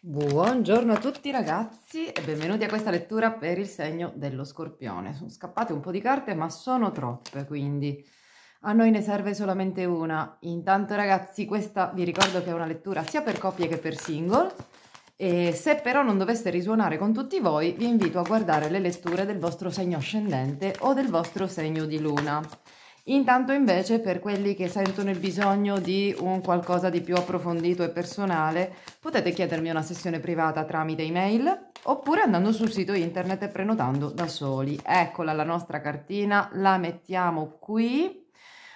Buongiorno a tutti ragazzi e benvenuti a questa lettura per il segno dello scorpione. Sono scappate un po' di carte ma sono troppe quindi a noi ne serve solamente una. Intanto ragazzi questa vi ricordo che è una lettura sia per coppie che per single e se però non doveste risuonare con tutti voi vi invito a guardare le letture del vostro segno ascendente o del vostro segno di luna. Intanto invece per quelli che sentono il bisogno di un qualcosa di più approfondito e personale, potete chiedermi una sessione privata tramite email oppure andando sul sito internet e prenotando da soli. Eccola la nostra cartina, la mettiamo qui.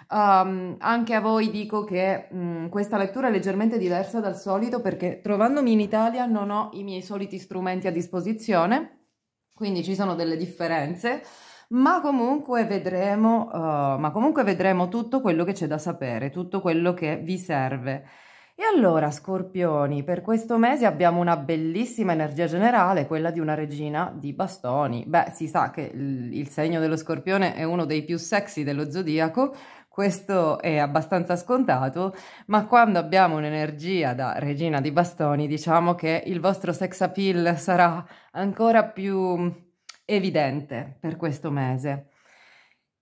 Um, anche a voi dico che um, questa lettura è leggermente diversa dal solito perché trovandomi in Italia non ho i miei soliti strumenti a disposizione, quindi ci sono delle differenze ma comunque vedremo, uh, ma comunque vedremo tutto quello che c'è da sapere, tutto quello che vi serve. E allora, scorpioni, per questo mese abbiamo una bellissima energia generale, quella di una regina di bastoni. Beh, si sa che il, il segno dello scorpione è uno dei più sexy dello zodiaco, questo è abbastanza scontato, ma quando abbiamo un'energia da regina di bastoni, diciamo che il vostro sex appeal sarà ancora più evidente per questo mese.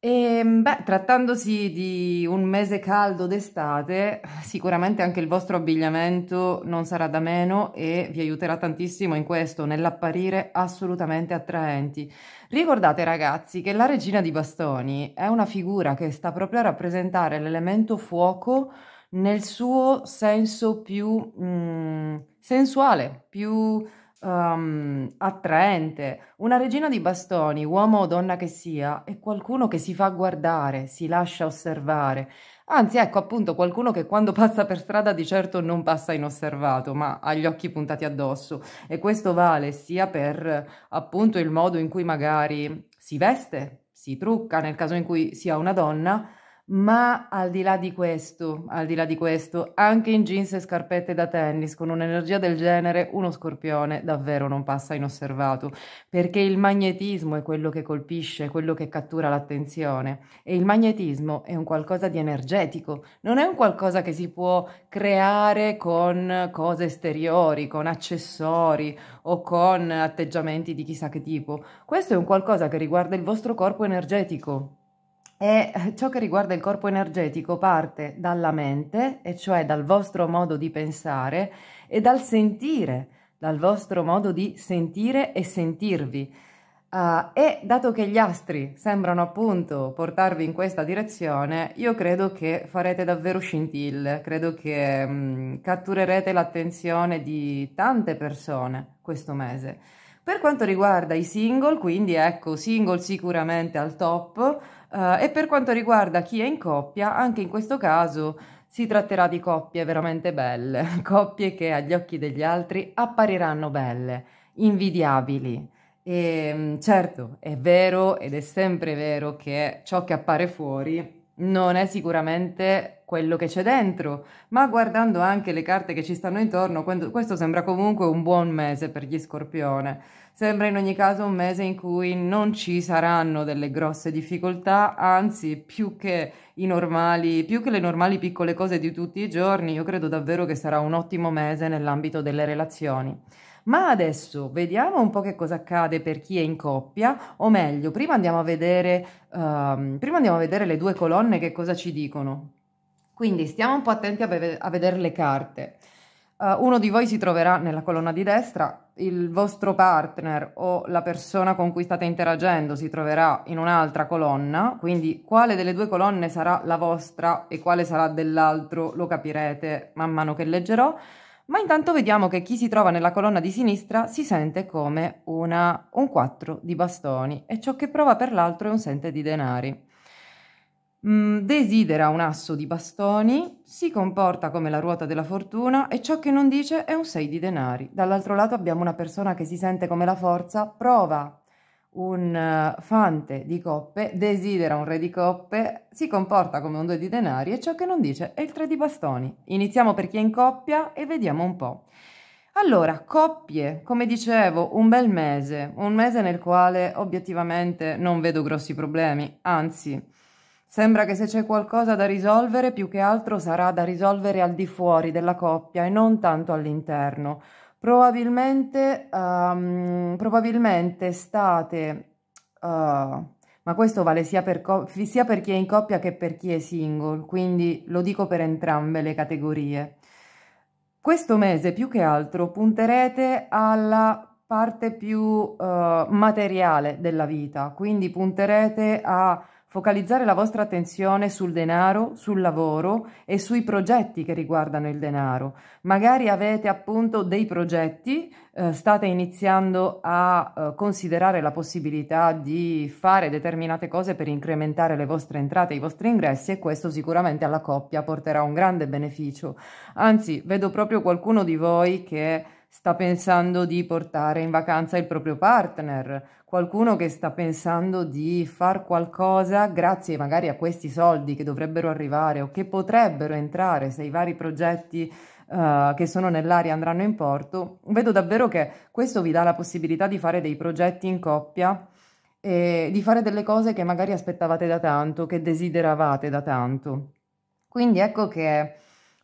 E, ehm, beh, trattandosi di un mese caldo d'estate, sicuramente anche il vostro abbigliamento non sarà da meno e vi aiuterà tantissimo in questo, nell'apparire assolutamente attraenti. Ricordate ragazzi che la regina di bastoni è una figura che sta proprio a rappresentare l'elemento fuoco nel suo senso più mh, mm, sensuale, più um, attraente. Una regina di bastoni, uomo o donna che sia, è qualcuno che si fa guardare, si lascia osservare. Anzi, ecco appunto qualcuno che quando passa per strada di certo non passa inosservato, ma ha gli occhi puntati addosso. E questo vale sia per appunto il modo in cui magari si veste, si trucca nel caso in cui sia una donna, ma al di là di questo, al di là di questo, anche in jeans e scarpette da tennis, con un'energia del genere, uno scorpione davvero non passa inosservato, perché il magnetismo è quello che colpisce, quello che cattura l'attenzione. E il magnetismo è un qualcosa di energetico, non è un qualcosa che si può creare con cose esteriori, con accessori o con atteggiamenti di chissà che tipo. Questo è un qualcosa che riguarda il vostro corpo energetico, e eh, ciò che riguarda il corpo energetico parte dalla mente, e cioè dal vostro modo di pensare e dal sentire, dal vostro modo di sentire e sentirvi. Uh, e dato che gli astri sembrano appunto portarvi in questa direzione, io credo che farete davvero scintille, credo che mh, mm, catturerete l'attenzione di tante persone questo mese. Per quanto riguarda i single, quindi ecco, single sicuramente al top, Uh, e per quanto riguarda chi è in coppia, anche in questo caso si tratterà di coppie veramente belle, coppie che agli occhi degli altri appariranno belle, invidiabili. E ehm, certo, è vero ed è sempre vero che ciò che appare fuori non è sicuramente quello che c'è dentro, ma guardando anche le carte che ci stanno intorno, questo sembra comunque un buon mese per gli scorpione. Sembra in ogni caso un mese in cui non ci saranno delle grosse difficoltà, anzi più che, normali, più che le normali piccole cose di tutti i giorni, io credo davvero che sarà un ottimo mese nell'ambito delle relazioni. Ma adesso vediamo un po' che cosa accade per chi è in coppia, o meglio, prima andiamo a vedere, um, prima andiamo a vedere le due colonne che cosa ci dicono. Quindi stiamo un po' attenti a, beve- a vedere le carte. Uh, uno di voi si troverà nella colonna di destra, il vostro partner o la persona con cui state interagendo si troverà in un'altra colonna, quindi quale delle due colonne sarà la vostra e quale sarà dell'altro lo capirete man mano che leggerò, ma intanto vediamo che chi si trova nella colonna di sinistra si sente come una, un 4 di bastoni e ciò che prova per l'altro è un sente di denari. Mm, desidera un asso di bastoni, si comporta come la ruota della fortuna e ciò che non dice è un sei di denari. Dall'altro lato abbiamo una persona che si sente come la forza, prova un eh, fante di coppe, desidera un re di coppe, si comporta come un due di denari e ciò che non dice è il tre di bastoni. Iniziamo per chi è in coppia e vediamo un po'. Allora, coppie, come dicevo, un bel mese, un mese nel quale obiettivamente non vedo grossi problemi, anzi, Sembra che se c'è qualcosa da risolvere, più che altro sarà da risolvere al di fuori della coppia e non tanto all'interno. Probabilmente, um, probabilmente state, uh, ma questo vale sia per, sia per chi è in coppia che per chi è single, quindi lo dico per entrambe le categorie. Questo mese più che altro punterete alla parte più uh, materiale della vita, quindi punterete a focalizzare la vostra attenzione sul denaro, sul lavoro e sui progetti che riguardano il denaro. Magari avete appunto dei progetti, eh, state iniziando a eh, considerare la possibilità di fare determinate cose per incrementare le vostre entrate, e i vostri ingressi e questo sicuramente alla coppia porterà un grande beneficio. Anzi, vedo proprio qualcuno di voi che sta pensando di portare in vacanza il proprio partner, qualcuno che sta pensando di far qualcosa grazie magari a questi soldi che dovrebbero arrivare o che potrebbero entrare se i vari progetti Uh, che sono nell'aria andranno in porto, vedo davvero che questo vi dà la possibilità di fare dei progetti in coppia e di fare delle cose che magari aspettavate da tanto, che desideravate da tanto. Quindi ecco che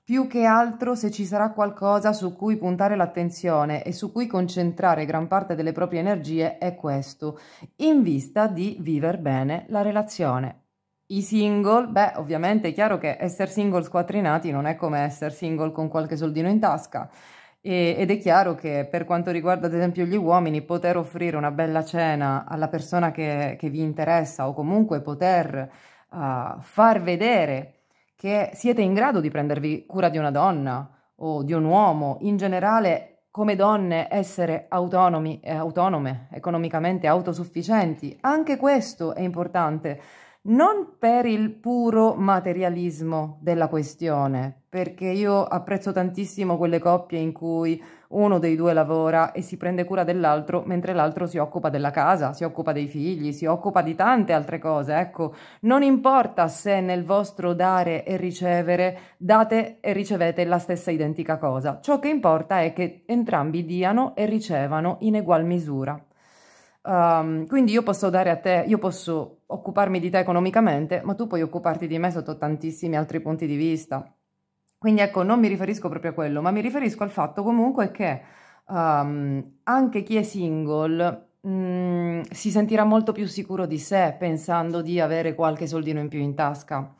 più che altro se ci sarà qualcosa su cui puntare l'attenzione e su cui concentrare gran parte delle proprie energie è questo, in vista di vivere bene la relazione. I single, beh, ovviamente è chiaro che essere single squattrinati non è come essere single con qualche soldino in tasca. ed è chiaro che per quanto riguarda ad esempio gli uomini, poter offrire una bella cena alla persona che, che vi interessa o comunque poter uh, far vedere che siete in grado di prendervi cura di una donna o di un uomo, in generale come donne essere autonomi e autonome, economicamente autosufficienti. Anche questo è importante, non per il puro materialismo della questione, perché io apprezzo tantissimo quelle coppie in cui uno dei due lavora e si prende cura dell'altro, mentre l'altro si occupa della casa, si occupa dei figli, si occupa di tante altre cose. Ecco, non importa se nel vostro dare e ricevere date e ricevete la stessa identica cosa. Ciò che importa è che entrambi diano e ricevano in egual misura. Um, quindi io posso dare a te, io posso occuparmi di te economicamente, ma tu puoi occuparti di me sotto tantissimi altri punti di vista quindi ecco, non mi riferisco proprio a quello, ma mi riferisco al fatto comunque che um, anche chi è single mh, mm, si sentirà molto più sicuro di sé pensando di avere qualche soldino in più in tasca.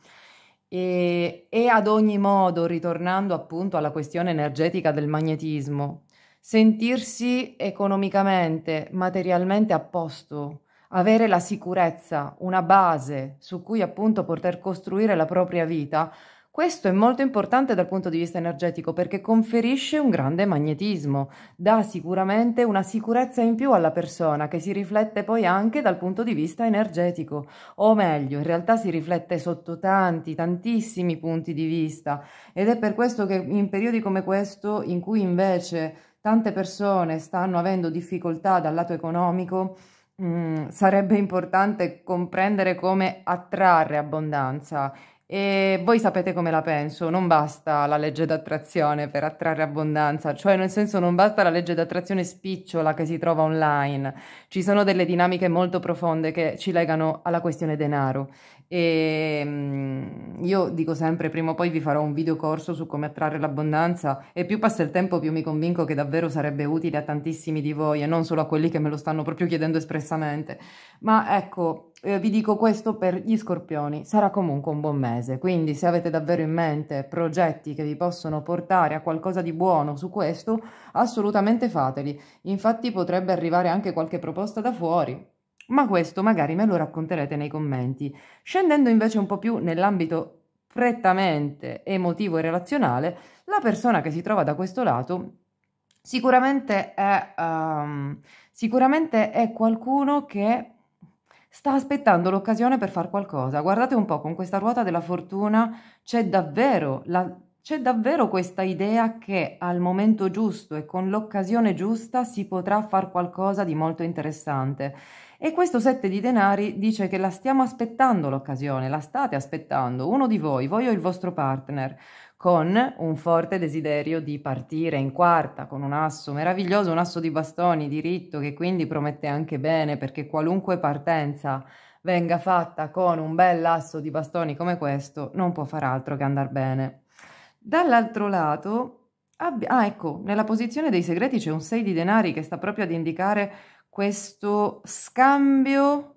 E, e ad ogni modo, ritornando appunto alla questione energetica del magnetismo, sentirsi economicamente, materialmente a posto, avere la sicurezza, una base su cui appunto poter costruire la propria vita, questo è molto importante dal punto di vista energetico perché conferisce un grande magnetismo, dà sicuramente una sicurezza in più alla persona che si riflette poi anche dal punto di vista energetico, o meglio, in realtà si riflette sotto tanti, tantissimi punti di vista ed è per questo che in periodi come questo in cui invece tante persone stanno avendo difficoltà dal lato economico, mh, mm, sarebbe importante comprendere come attrarre abbondanza e voi sapete come la penso, non basta la legge d'attrazione per attrarre abbondanza, cioè nel senso non basta la legge d'attrazione spicciola che si trova online, ci sono delle dinamiche molto profonde che ci legano alla questione denaro e mm, io dico sempre prima o poi vi farò un video corso su come attrarre l'abbondanza e più passa il tempo più mi convinco che davvero sarebbe utile a tantissimi di voi e non solo a quelli che me lo stanno proprio chiedendo espressamente ma ecco eh, vi dico questo per gli scorpioni, sarà comunque un buon mese, quindi se avete davvero in mente progetti che vi possono portare a qualcosa di buono su questo, assolutamente fateli, infatti potrebbe arrivare anche qualche proposta da fuori, ma questo magari me lo racconterete nei commenti. Scendendo invece un po' più nell'ambito prettamente emotivo e relazionale, la persona che si trova da questo lato sicuramente è, um, sicuramente è qualcuno che Sta aspettando l'occasione per far qualcosa. Guardate un po', con questa ruota della fortuna c'è davvero, la, c'è davvero questa idea che al momento giusto e con l'occasione giusta si potrà far qualcosa di molto interessante. E questo sette di denari dice che la stiamo aspettando l'occasione, la state aspettando, uno di voi, voi o il vostro partner con un forte desiderio di partire in quarta con un asso meraviglioso, un asso di bastoni diritto che quindi promette anche bene perché qualunque partenza venga fatta con un bel asso di bastoni come questo non può far altro che andare bene. Dall'altro lato, ah ecco, nella posizione dei segreti c'è un 6 di denari che sta proprio ad indicare questo scambio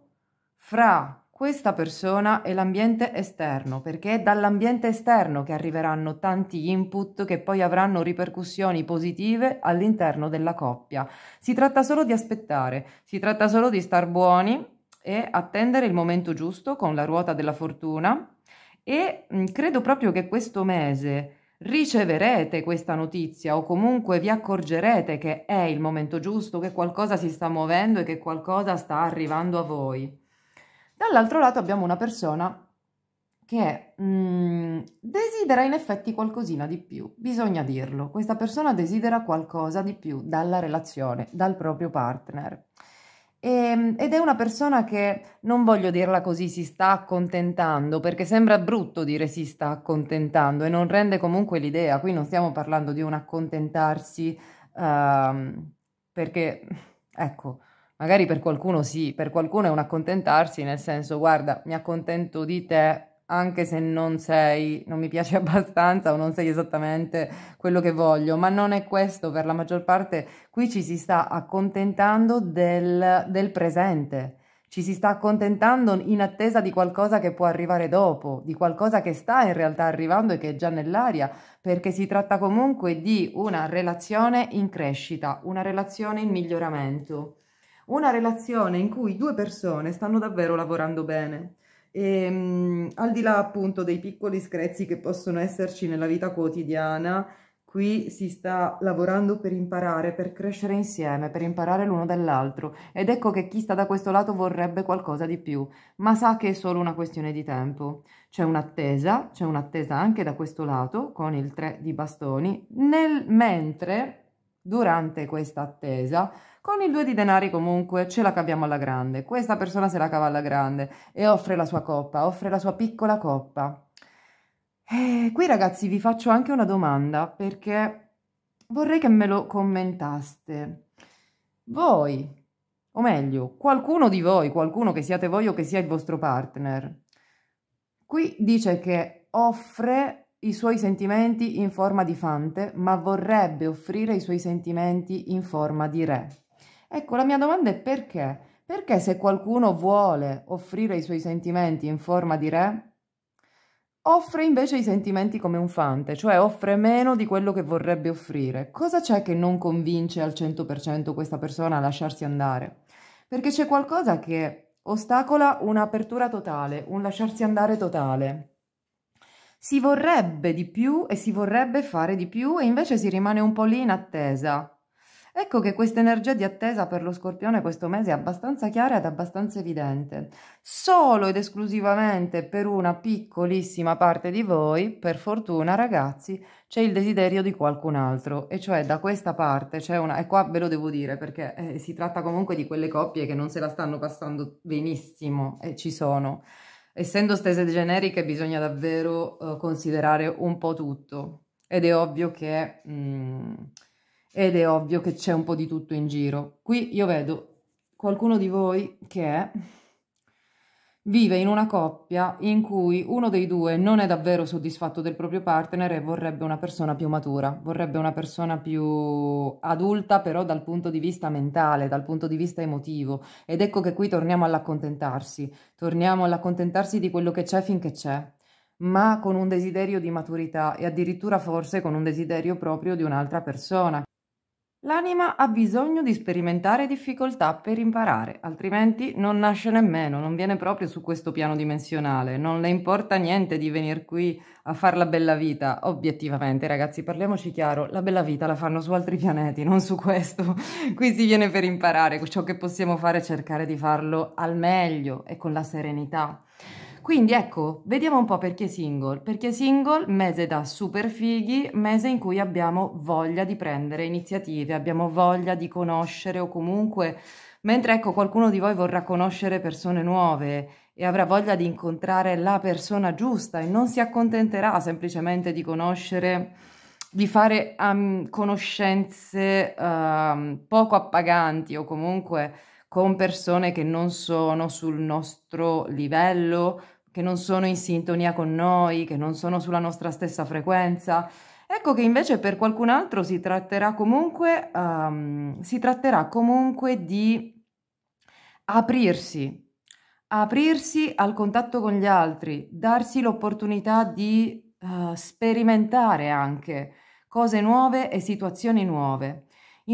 fra questa persona e l'ambiente esterno, perché è dall'ambiente esterno che arriveranno tanti input che poi avranno ripercussioni positive all'interno della coppia. Si tratta solo di aspettare, si tratta solo di star buoni e attendere il momento giusto con la ruota della fortuna e mm, credo proprio che questo mese riceverete questa notizia o comunque vi accorgerete che è il momento giusto, che qualcosa si sta muovendo e che qualcosa sta arrivando a voi. Dall'altro lato abbiamo una persona che mh, mm, desidera in effetti qualcosina di più, bisogna dirlo, questa persona desidera qualcosa di più dalla relazione, dal proprio partner. E, ehm, ed è una persona che, non voglio dirla così, si sta accontentando, perché sembra brutto dire si sta accontentando e non rende comunque l'idea, qui non stiamo parlando di un accontentarsi uh, perché, ecco, Magari per qualcuno sì, per qualcuno è un accontentarsi, nel senso guarda, mi accontento di te anche se non sei, non mi piace abbastanza o non sei esattamente quello che voglio, ma non è questo per la maggior parte, qui ci si sta accontentando del, del presente, ci si sta accontentando in attesa di qualcosa che può arrivare dopo, di qualcosa che sta in realtà arrivando e che è già nell'aria, perché si tratta comunque di una relazione in crescita, una relazione in miglioramento una relazione in cui due persone stanno davvero lavorando bene. E, ehm, mh, al di là appunto dei piccoli screzzi che possono esserci nella vita quotidiana, Qui si sta lavorando per imparare, per crescere insieme, per imparare l'uno dall'altro ed ecco che chi sta da questo lato vorrebbe qualcosa di più, ma sa che è solo una questione di tempo. C'è un'attesa, c'è un'attesa anche da questo lato con il 3 di bastoni, nel mentre durante questa attesa con il due di denari comunque ce la caviamo alla grande. Questa persona se la cava alla grande e offre la sua coppa, offre la sua piccola coppa. E eh, qui ragazzi vi faccio anche una domanda perché vorrei che me lo commentaste. Voi, o meglio, qualcuno di voi, qualcuno che siate voi o che sia il vostro partner, qui dice che offre i suoi sentimenti in forma di fante, ma vorrebbe offrire i suoi sentimenti in forma di re. Ecco, la mia domanda è perché? Perché se qualcuno vuole offrire i suoi sentimenti in forma di re, offre invece i sentimenti come un fante, cioè offre meno di quello che vorrebbe offrire. Cosa c'è che non convince al 100% questa persona a lasciarsi andare? Perché c'è qualcosa che ostacola un'apertura totale, un lasciarsi andare totale. Si vorrebbe di più e si vorrebbe fare di più e invece si rimane un po' lì in attesa. Ecco che questa energia di attesa per lo scorpione questo mese è abbastanza chiara ed abbastanza evidente. Solo ed esclusivamente per una piccolissima parte di voi, per fortuna ragazzi, c'è il desiderio di qualcun altro, e cioè da questa parte c'è una... e qua ve lo devo dire perché eh, si tratta comunque di quelle coppie che non se la stanno passando benissimo e ci sono. Essendo stese generiche bisogna davvero eh, considerare un po' tutto ed è ovvio che... Mh, mm, ed è ovvio che c'è un po' di tutto in giro. Qui io vedo qualcuno di voi che è, vive in una coppia in cui uno dei due non è davvero soddisfatto del proprio partner e vorrebbe una persona più matura, vorrebbe una persona più adulta però dal punto di vista mentale, dal punto di vista emotivo ed ecco che qui torniamo all'accontentarsi, torniamo all'accontentarsi di quello che c'è finché c'è, ma con un desiderio di maturità e addirittura forse con un desiderio proprio di un'altra persona. L'anima ha bisogno di sperimentare difficoltà per imparare, altrimenti non nasce nemmeno, non viene proprio su questo piano dimensionale, non le importa niente di venire qui a fare la bella vita. Obiettivamente, ragazzi, parliamoci chiaro, la bella vita la fanno su altri pianeti, non su questo. qui si viene per imparare, ciò che possiamo fare è cercare di farlo al meglio e con la serenità. Quindi ecco, vediamo un po' perché single. Perché single, mese da super fighi, mese in cui abbiamo voglia di prendere iniziative, abbiamo voglia di conoscere o comunque... Mentre ecco, qualcuno di voi vorrà conoscere persone nuove e avrà voglia di incontrare la persona giusta e non si accontenterà semplicemente di conoscere di fare um, conoscenze um, poco appaganti o comunque con persone che non sono sul nostro livello, che non sono in sintonia con noi, che non sono sulla nostra stessa frequenza. Ecco che invece per qualcun altro si tratterà comunque, um, si tratterà comunque di aprirsi, aprirsi al contatto con gli altri, darsi l'opportunità di uh, sperimentare anche cose nuove e situazioni nuove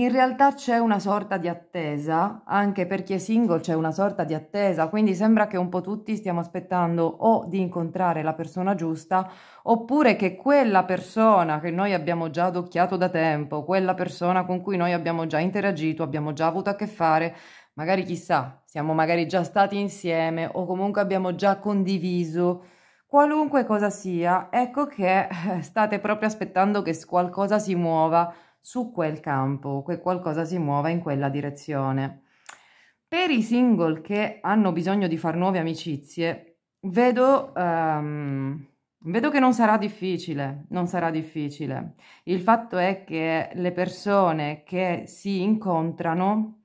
in realtà c'è una sorta di attesa, anche per chi è single c'è una sorta di attesa, quindi sembra che un po' tutti stiamo aspettando o di incontrare la persona giusta, oppure che quella persona che noi abbiamo già adocchiato da tempo, quella persona con cui noi abbiamo già interagito, abbiamo già avuto a che fare, magari chissà, siamo magari già stati insieme o comunque abbiamo già condiviso qualunque cosa sia, ecco che eh, state proprio aspettando che qualcosa si muova su quel campo, che qualcosa si muova in quella direzione. Per i single che hanno bisogno di fare nuove amicizie, vedo, um, vedo che non sarà difficile, non sarà difficile. Il fatto è che le persone che si incontrano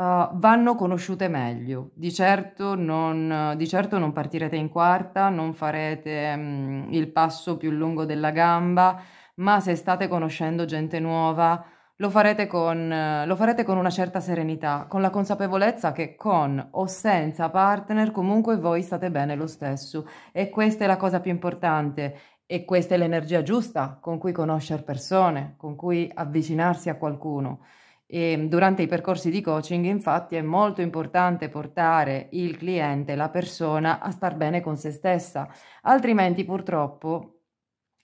Uh, vanno conosciute meglio. Di certo, non, di certo, non, partirete in quarta, non farete um, il passo più lungo della gamba, ma se state conoscendo gente nuova, lo farete, con, lo farete con una certa serenità, con la consapevolezza che con o senza partner comunque voi state bene lo stesso. E questa è la cosa più importante e questa è l'energia giusta con cui conoscere persone, con cui avvicinarsi a qualcuno. E durante i percorsi di coaching infatti è molto importante portare il cliente, la persona, a star bene con se stessa, altrimenti purtroppo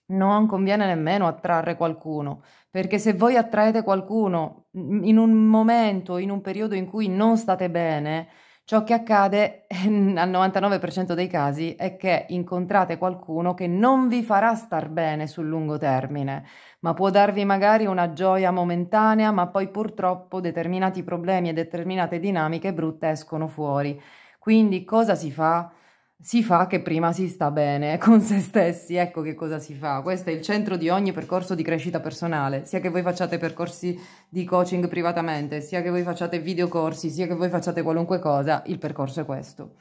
non conviene nemmeno attrarre qualcuno, perché se voi attraete qualcuno mm, in un momento, in un periodo in cui non state bene, ciò che accade al 99% dei casi è che incontrate qualcuno che non vi farà star bene sul lungo termine, ma può darvi magari una gioia momentanea, ma poi purtroppo determinati problemi e determinate dinamiche brutte escono fuori. Quindi cosa si fa? si fa che prima si sta bene con se stessi, ecco che cosa si fa. Questo è il centro di ogni percorso di crescita personale, sia che voi facciate percorsi di coaching privatamente, sia che voi facciate videocorsi, sia che voi facciate qualunque cosa, il percorso è questo.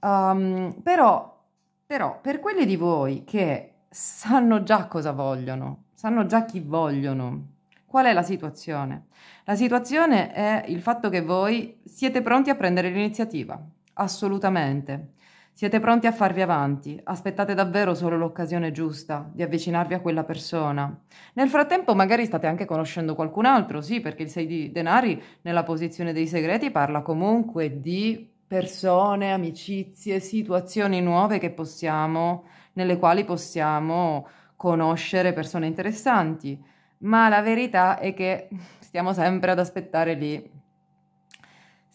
Um, però, però, per quelli di voi che sanno già cosa vogliono, sanno già chi vogliono, qual è la situazione? La situazione è il fatto che voi siete pronti a prendere l'iniziativa, assolutamente siete pronti a farvi avanti, aspettate davvero solo l'occasione giusta di avvicinarvi a quella persona. Nel frattempo magari state anche conoscendo qualcun altro, sì, perché il 6 di denari nella posizione dei segreti parla comunque di persone, amicizie, situazioni nuove che possiamo, nelle quali possiamo conoscere persone interessanti. Ma la verità è che stiamo sempre ad aspettare lì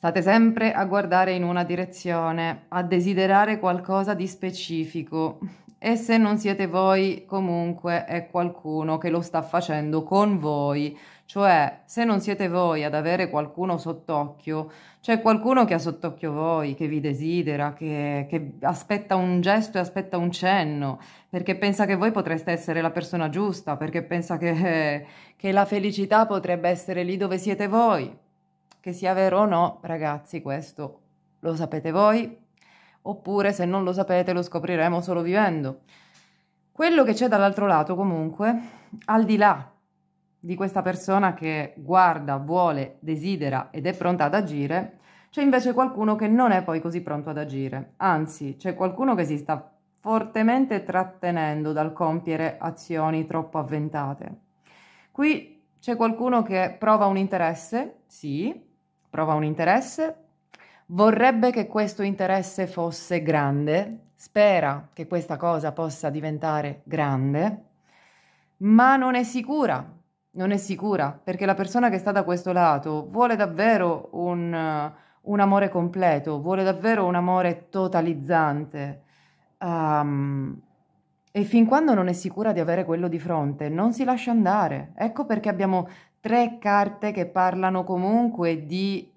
State sempre a guardare in una direzione, a desiderare qualcosa di specifico e se non siete voi comunque è qualcuno che lo sta facendo con voi, cioè se non siete voi ad avere qualcuno sott'occhio, c'è qualcuno che ha sott'occhio voi, che vi desidera, che, che aspetta un gesto e aspetta un cenno, perché pensa che voi potreste essere la persona giusta, perché pensa che, che la felicità potrebbe essere lì dove siete voi. Che sia vero o no, ragazzi, questo lo sapete voi, oppure se non lo sapete lo scopriremo solo vivendo. Quello che c'è dall'altro lato comunque, al di là di questa persona che guarda, vuole, desidera ed è pronta ad agire, c'è invece qualcuno che non è poi così pronto ad agire, anzi c'è qualcuno che si sta fortemente trattenendo dal compiere azioni troppo avventate. Qui c'è qualcuno che prova un interesse, sì, prova un interesse, vorrebbe che questo interesse fosse grande, spera che questa cosa possa diventare grande, ma non è sicura, non è sicura perché la persona che sta da questo lato vuole davvero un, un amore completo, vuole davvero un amore totalizzante. Um, e fin quando non è sicura di avere quello di fronte, non si lascia andare. Ecco perché abbiamo tre carte che parlano comunque di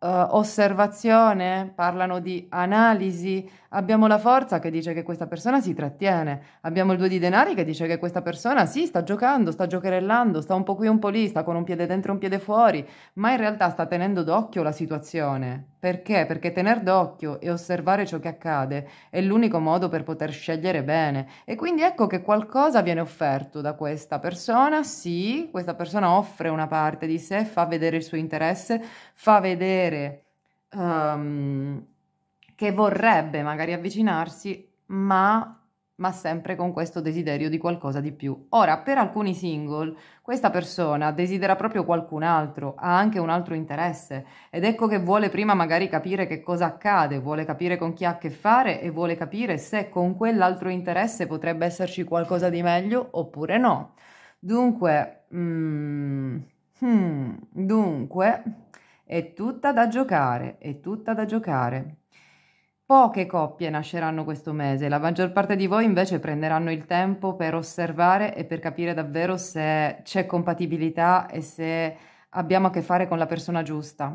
Uh, osservazione, parlano di analisi, abbiamo la forza che dice che questa persona si trattiene, abbiamo il due di denari che dice che questa persona sì, sta giocando, sta giocherellando, sta un po' qui, un po' lì, sta con un piede dentro, un piede fuori, ma in realtà sta tenendo d'occhio la situazione. Perché? Perché tenere d'occhio e osservare ciò che accade è l'unico modo per poter scegliere bene. E quindi ecco che qualcosa viene offerto da questa persona, sì, questa persona offre una parte di sé, fa vedere il suo interesse, fa vedere potere um, ehm, che vorrebbe magari avvicinarsi, ma, ma sempre con questo desiderio di qualcosa di più. Ora, per alcuni single, questa persona desidera proprio qualcun altro, ha anche un altro interesse ed ecco che vuole prima magari capire che cosa accade, vuole capire con chi ha a che fare e vuole capire se con quell'altro interesse potrebbe esserci qualcosa di meglio oppure no. Dunque, mm, hmm, dunque, è tutta da giocare, è tutta da giocare. Poche coppie nasceranno questo mese, la maggior parte di voi invece prenderanno il tempo per osservare e per capire davvero se c'è compatibilità e se abbiamo a che fare con la persona giusta.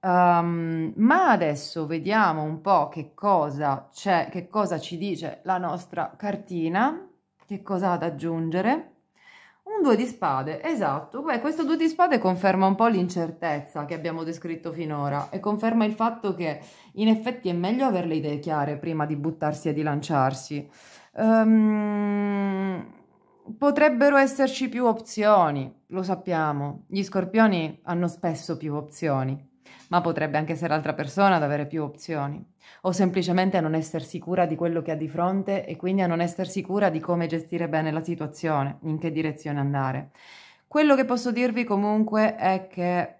Um, ma adesso vediamo un po' che cosa c'è, che cosa ci dice la nostra cartina, che cosa ha da aggiungere. Un due di spade, esatto. Beh, questo due di spade conferma un po' l'incertezza che abbiamo descritto finora e conferma il fatto che in effetti è meglio avere le idee chiare prima di buttarsi e di lanciarsi. Um, potrebbero esserci più opzioni, lo sappiamo. Gli scorpioni hanno spesso più opzioni, ma potrebbe anche essere l'altra persona ad avere più opzioni o semplicemente a non essere sicura di quello che ha di fronte e quindi a non essere sicura di come gestire bene la situazione, in che direzione andare. Quello che posso dirvi comunque è che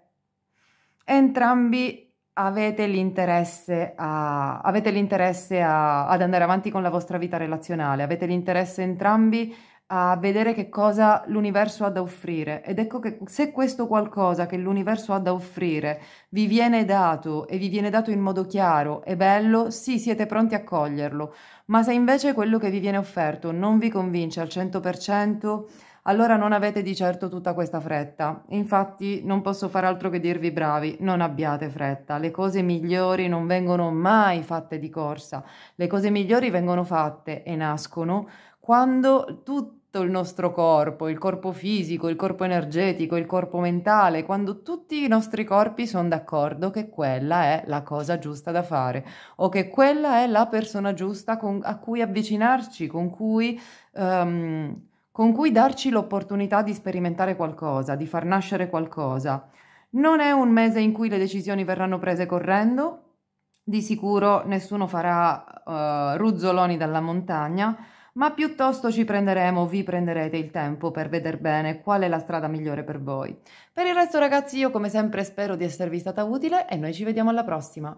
entrambi avete l'interesse, a, avete l'interesse a, ad andare avanti con la vostra vita relazionale, avete l'interesse entrambi a vedere che cosa l'universo ha da offrire ed ecco che se questo qualcosa che l'universo ha da offrire vi viene dato e vi viene dato in modo chiaro e bello, sì, siete pronti a coglierlo, ma se invece quello che vi viene offerto non vi convince al 100%, allora non avete di certo tutta questa fretta. Infatti non posso far altro che dirvi bravi, non abbiate fretta, le cose migliori non vengono mai fatte di corsa, le cose migliori vengono fatte e nascono quando tutti tutto il nostro corpo, il corpo fisico, il corpo energetico, il corpo mentale, quando tutti i nostri corpi sono d'accordo che quella è la cosa giusta da fare o che quella è la persona giusta con, a cui avvicinarci, con cui, um, con cui darci l'opportunità di sperimentare qualcosa, di far nascere qualcosa. Non è un mese in cui le decisioni verranno prese correndo, di sicuro nessuno farà uh, ruzzoloni dalla montagna ma piuttosto ci prenderemo, vi prenderete il tempo per vedere bene qual è la strada migliore per voi. Per il resto ragazzi io come sempre spero di esservi stata utile e noi ci vediamo alla prossima.